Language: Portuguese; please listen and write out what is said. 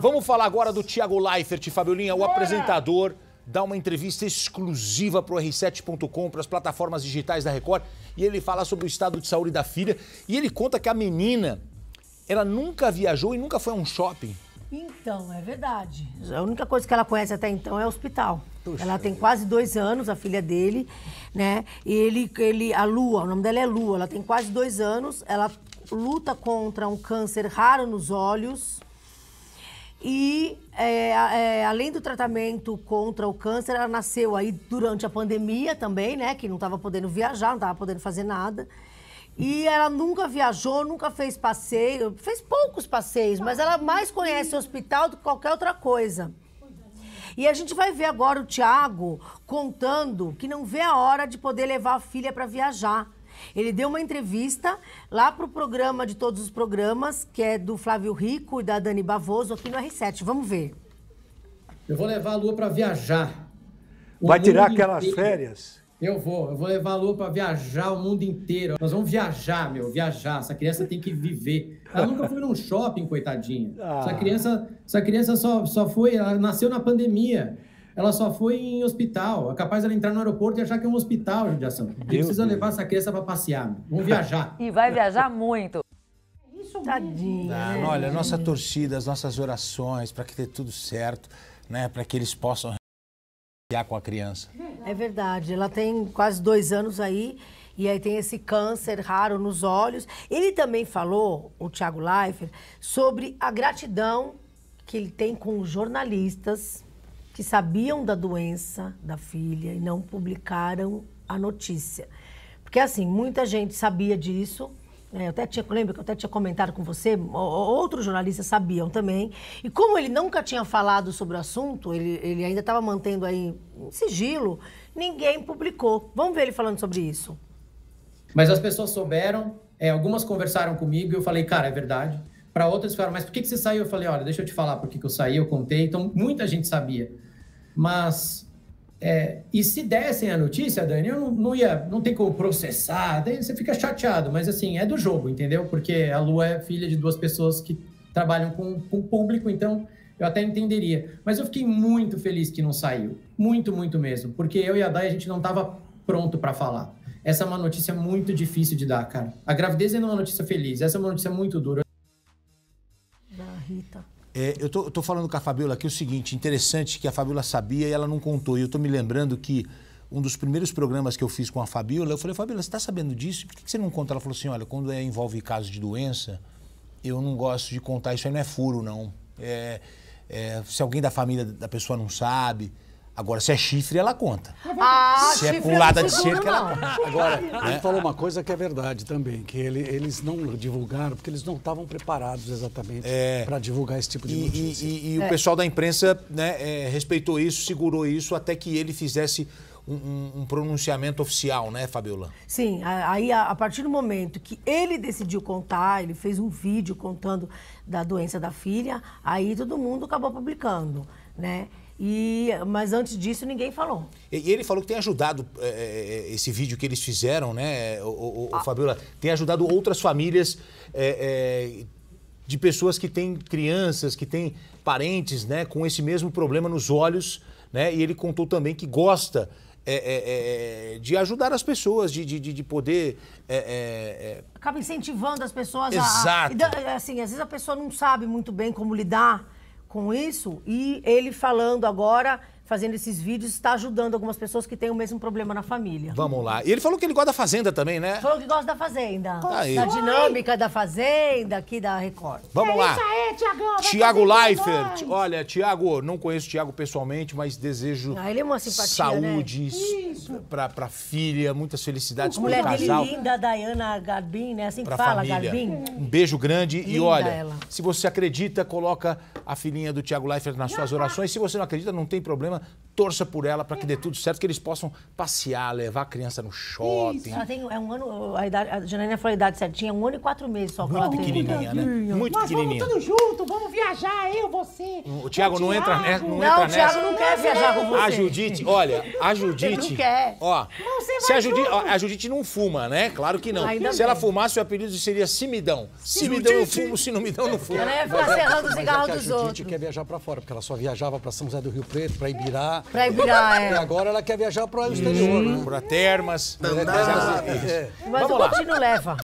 Vamos falar agora do Thiago Leifert, Fabiolinha, Bora. o apresentador dá uma entrevista exclusiva para o R7.com, para as plataformas digitais da Record, e ele fala sobre o estado de saúde da filha. E ele conta que a menina, ela nunca viajou e nunca foi a um shopping. Então, é verdade. A única coisa que ela conhece até então é o hospital. Puxa ela tem quase dois anos, a filha dele, né? E ele, ele, a Lua, o nome dela é Lua, ela tem quase dois anos, ela luta contra um câncer raro nos olhos e é, é, além do tratamento contra o câncer, ela nasceu aí durante a pandemia também, né? Que não estava podendo viajar, não estava podendo fazer nada. E ela nunca viajou, nunca fez passeio, fez poucos passeios, mas ela mais conhece o hospital do que qualquer outra coisa. E a gente vai ver agora o Tiago contando que não vê a hora de poder levar a filha para viajar ele deu uma entrevista lá para o programa de todos os programas, que é do Flávio Rico e da Dani Bavoso, aqui no R7. Vamos ver. Eu vou levar a Lua para viajar. O Vai tirar aquelas inteiro. férias? Eu vou, eu vou levar a Lua para viajar o mundo inteiro. Nós vamos viajar, meu, viajar. Essa criança tem que viver. Ela nunca foi num shopping, coitadinha. Ah. Essa criança, essa criança só, só foi, ela nasceu na pandemia ela só foi em hospital. É capaz ela entrar no aeroporto e achar que é um hospital, judiação. E precisa levar essa criança para passear. Vamos viajar. E vai viajar muito. É isso ah, Não, olha, nossa torcida, as nossas orações, para que dê tudo certo, né? Para que eles possam com a criança. É verdade. Ela tem quase dois anos aí. E aí tem esse câncer raro nos olhos. Ele também falou, o Tiago Leifert, sobre a gratidão que ele tem com os jornalistas que sabiam da doença da filha e não publicaram a notícia. Porque, assim, muita gente sabia disso. Né? Eu até tinha, lembro que eu até tinha comentado com você, outros jornalistas sabiam também. E como ele nunca tinha falado sobre o assunto, ele, ele ainda estava mantendo aí sigilo, ninguém publicou. Vamos ver ele falando sobre isso. Mas as pessoas souberam, é, algumas conversaram comigo e eu falei, cara, é verdade. Para outras falaram, mas por que, que você saiu? Eu falei, olha, deixa eu te falar por que, que eu saí, eu contei. Então, muita gente sabia. Mas, é, e se dessem a notícia, Dani, eu não, não, ia, não tem como processar, daí você fica chateado, mas assim, é do jogo, entendeu? Porque a Lu é filha de duas pessoas que trabalham com, com o público, então eu até entenderia. Mas eu fiquei muito feliz que não saiu, muito, muito mesmo, porque eu e a Dai a gente não estava pronto para falar. Essa é uma notícia muito difícil de dar, cara. A gravidez é uma notícia feliz, essa é uma notícia muito dura. Da Rita. É, eu estou falando com a Fabiola aqui o seguinte, interessante que a Fabiola sabia e ela não contou. E eu estou me lembrando que um dos primeiros programas que eu fiz com a Fabiola, eu falei, Fabiola, você está sabendo disso? Por que, que você não conta? Ela falou assim, olha, quando é, envolve casos de doença, eu não gosto de contar, isso aí não é furo, não. É, é, se alguém da família da pessoa não sabe... Agora, se é chifre, ela conta. Ah, se é, é pulada de cerca, ela conta. É Agora, né? ele falou uma coisa que é verdade também, que ele, eles não divulgaram, porque eles não estavam preparados exatamente é... para divulgar esse tipo de notícia. E, e, e é. o pessoal da imprensa né, é, respeitou isso, segurou isso, até que ele fizesse um, um, um pronunciamento oficial, né, Fabiola? Sim, aí a, a partir do momento que ele decidiu contar, ele fez um vídeo contando da doença da filha, aí todo mundo acabou publicando, né? E, mas antes disso ninguém falou. E, ele falou que tem ajudado é, é, é, esse vídeo que eles fizeram, né, o, o, o ah. Fabiola? Tem ajudado outras famílias é, é, de pessoas que têm crianças, que têm parentes, né, com esse mesmo problema nos olhos, né? E ele contou também que gosta é, é, é, de ajudar as pessoas, de, de, de poder. É, Acaba incentivando as pessoas Exato. a. Exato. Assim, às vezes a pessoa não sabe muito bem como lidar com isso e ele falando agora fazendo esses vídeos, está ajudando algumas pessoas que têm o mesmo problema na família. Vamos lá. E ele falou que ele gosta da Fazenda também, né? Falou que gosta da Fazenda. Tá aí. Da dinâmica da Fazenda, aqui da Record. Vamos é lá. Isso aí, Tiagão. Tiago Leifert. Olha, Tiago, não conheço o Tiago pessoalmente, mas desejo ah, ele é uma simpatia, saúde né? a filha, muitas felicidades para o casal. Dele linda, Dayana Garbin, né? Assim que fala, família. Garbin. Um beijo grande. Linda e olha, ela. se você acredita, coloca a filhinha do Tiago Leifert nas suas tá. orações. Se você não acredita, não tem problema problema, torça por ela para que dê tudo certo, que eles possam passear, levar a criança no shopping. Isso, ela tem, é um ano, a, idade, a Janaína falou a idade certinha, é um ano e quatro meses só. Muito pequenininha, né? Muito pequenininha. vamos tudo junto, vamos viajar, eu, você, o Tiago é não entra né Não, entra o Tiago não, quer viajar com você. A Judite, olha, a Judite... não quer. Ó, não, você se a Judite, ó, a Judite não fuma, né? Claro que não. Ainda se bem. ela fumasse, o apelido seria Simidão. Simidão eu fumo, se não me não fumo. Ela ia ficar cerrando o é cigarro dos outros. A Judite quer viajar para fora, porque ela só viajava para São José do Rio Preto, para ir Ibirá. Pra Ibirá, é. E agora ela quer viajar para o exterior, né? Pra Termas. Não É. Mas Vamos o lá. Coutinho leva.